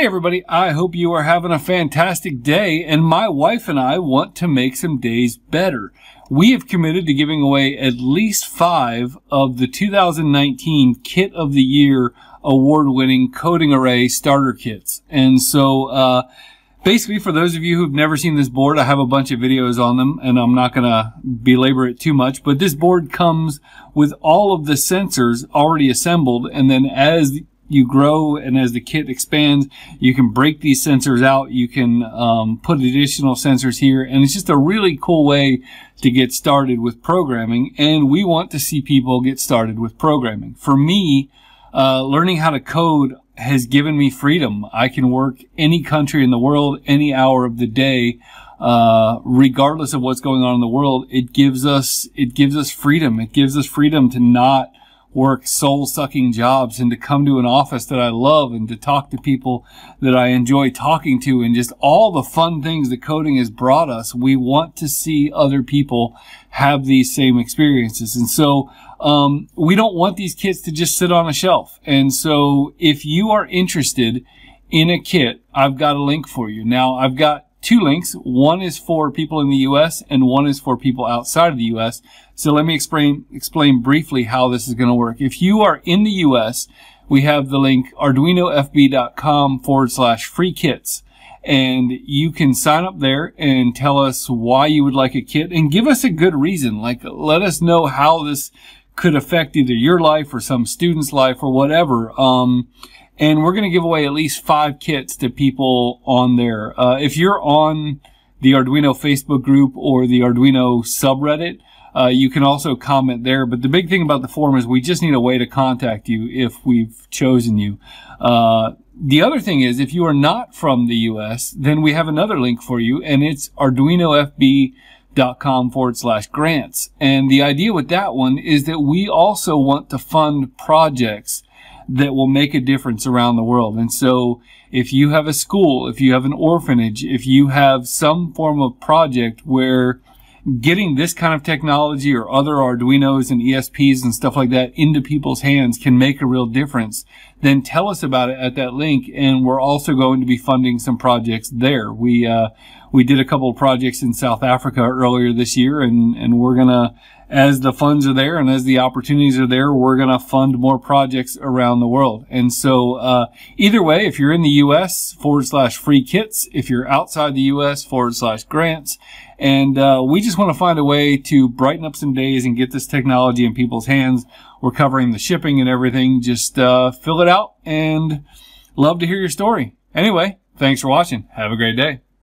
Hey everybody, I hope you are having a fantastic day and my wife and I want to make some days better. We have committed to giving away at least five of the 2019 Kit of the Year award-winning coding array starter kits. And so, uh, basically for those of you who've never seen this board, I have a bunch of videos on them and I'm not going to belabor it too much, but this board comes with all of the sensors already assembled and then as you grow and as the kit expands, you can break these sensors out. You can um, put additional sensors here. And it's just a really cool way to get started with programming. And we want to see people get started with programming. For me, uh, learning how to code has given me freedom. I can work any country in the world, any hour of the day. Uh, regardless of what's going on in the world, it gives us, it gives us freedom. It gives us freedom to not, work soul sucking jobs and to come to an office that I love and to talk to people that I enjoy talking to and just all the fun things that coding has brought us. We want to see other people have these same experiences. And so, um, we don't want these kits to just sit on a shelf. And so if you are interested in a kit, I've got a link for you. Now I've got two links. One is for people in the U.S. and one is for people outside of the U.S. So let me explain, explain briefly how this is going to work. If you are in the U.S., we have the link arduinofb.com forward slash free kits. And you can sign up there and tell us why you would like a kit and give us a good reason. Like let us know how this could affect either your life or some student's life or whatever. Um, and we're going to give away at least five kits to people on there. Uh, if you're on the Arduino Facebook group or the Arduino subreddit, uh, you can also comment there. But the big thing about the forum is we just need a way to contact you if we've chosen you. Uh, the other thing is, if you are not from the U.S., then we have another link for you, and it's arduinofb.com forward slash grants. And the idea with that one is that we also want to fund projects that will make a difference around the world. And so if you have a school, if you have an orphanage, if you have some form of project where getting this kind of technology or other Arduinos and ESPs and stuff like that into people's hands can make a real difference, then tell us about it at that link. And we're also going to be funding some projects there. We, uh, we did a couple of projects in South Africa earlier this year and, and we're going to as the funds are there and as the opportunities are there, we're going to fund more projects around the world. And so, uh, either way, if you're in the U.S. forward slash free kits, if you're outside the U.S. forward slash grants, and uh, we just want to find a way to brighten up some days and get this technology in people's hands. We're covering the shipping and everything. Just uh, fill it out and love to hear your story. Anyway, thanks for watching. Have a great day.